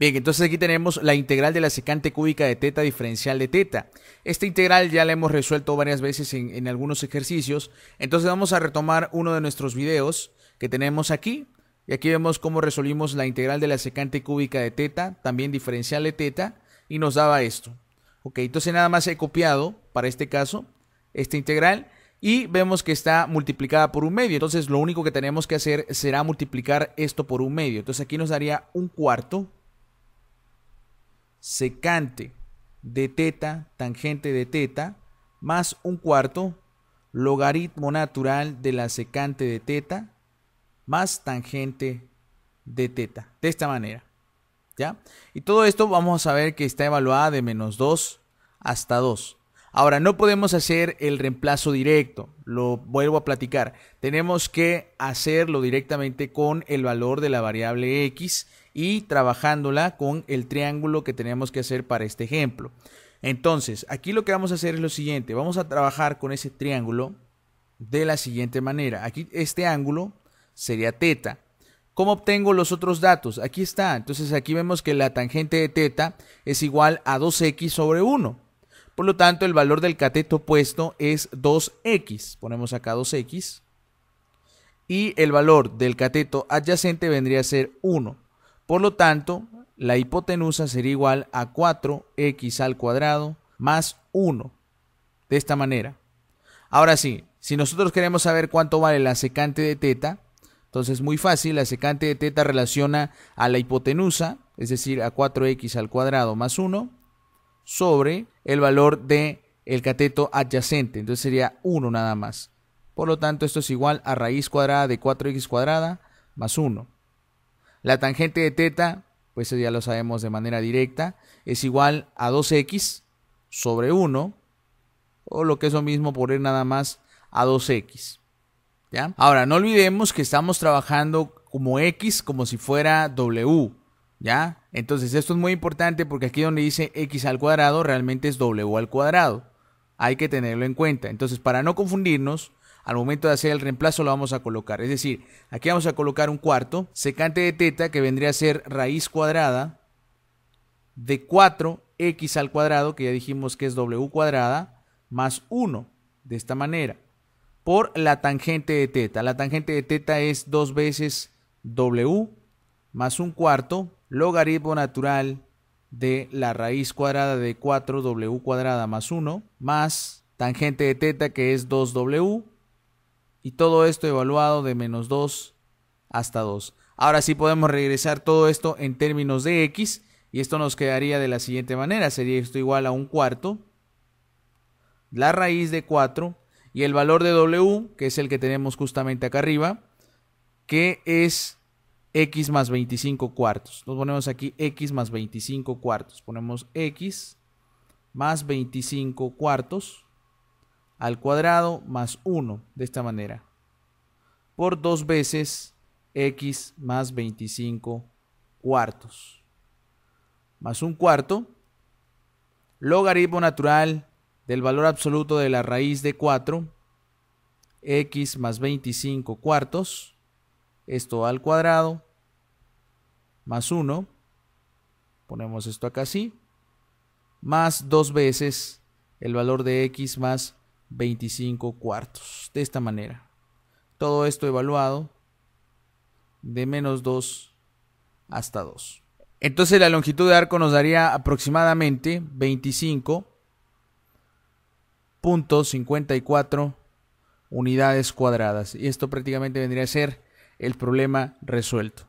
Bien, entonces aquí tenemos la integral de la secante cúbica de teta diferencial de teta. Esta integral ya la hemos resuelto varias veces en, algunos ejercicios. Entonces vamos a retomar uno de nuestros videos que tenemos aquí. Y aquí vemos cómo resolvimos la integral de la secante cúbica de teta, también diferencial de teta, y nos daba esto. Ok, entonces nada más he copiado, para este caso, esta integral, y vemos que está multiplicada por un medio. Entonces lo único que tenemos que hacer será multiplicar esto por un medio. Entonces aquí nos daría un cuarto secante de teta, tangente de teta, más un cuarto, logaritmo natural de la secante de teta, más tangente de teta. De esta manera. ¿Ya? Y todo esto vamos a ver que está evaluada de menos 2 hasta 2. Ahora, no podemos hacer el reemplazo directo, lo vuelvo a platicar. Tenemos que hacerlo directamente con el valor de la variable x y trabajándola con el triángulo que tenemos que hacer para este ejemplo. Entonces, aquí lo que vamos a hacer es lo siguiente, vamos a trabajar con ese triángulo de la siguiente manera. Aquí este ángulo sería teta. ¿Cómo obtengo los otros datos? Aquí está. Entonces aquí vemos que la tangente de teta es igual a 2x sobre 1. Por lo tanto, el valor del cateto opuesto es 2x. Ponemos acá 2x. Y el valor del cateto adyacente vendría a ser 1. Por lo tanto, la hipotenusa sería igual a 4x al cuadrado más 1. De esta manera. Ahora sí, si nosotros queremos saber cuánto vale la secante de teta, entonces es muy fácil, la secante de teta relaciona a la hipotenusa, es decir, a 4x al cuadrado más 1, sobre el valor de cateto adyacente, entonces sería 1 nada más. Por lo tanto, esto es igual a raíz cuadrada de 4x cuadrada más 1. La tangente de teta, pues eso ya lo sabemos de manera directa, es igual a 2x sobre 1, o lo que es lo mismo poner nada más a 2x. ¿ya? Ahora, no olvidemos que estamos trabajando como x como si fuera w. ¿Ya? Entonces esto es muy importante porque aquí donde dice x al cuadrado realmente es w al cuadrado. Hay que tenerlo en cuenta. Entonces para no confundirnos, al momento de hacer el reemplazo lo vamos a colocar. Es decir, aquí vamos a colocar un cuarto secante de teta que vendría a ser raíz cuadrada de 4x al cuadrado, que ya dijimos que es w cuadrada, más 1, de esta manera, por la tangente de teta. La tangente de teta es 2 veces w más un cuarto logaritmo natural de la raíz cuadrada de 4w cuadrada más 1 más tangente de teta que es 2w y todo esto evaluado de menos 2 hasta 2. Ahora sí podemos regresar todo esto en términos de x. Y esto nos quedaría de la siguiente manera. Sería esto igual a un cuarto. La raíz de 4. Y el valor de w, que es el que tenemos justamente acá arriba. Que es x más 25 cuartos. Nos ponemos aquí x más 25 cuartos. Ponemos x más 25 cuartos al cuadrado más 1 de esta manera por 2 veces x más 25 cuartos más un cuarto logaritmo natural del valor absoluto de la raíz de 4 x más 25 cuartos esto al cuadrado más 1 ponemos esto acá así más dos veces el valor de x más 25 cuartos. De esta manera. Todo esto evaluado de menos 2 hasta 2. Entonces la longitud de arco nos daría aproximadamente 25.54 unidades cuadradas. Y esto prácticamente vendría a ser el problema resuelto.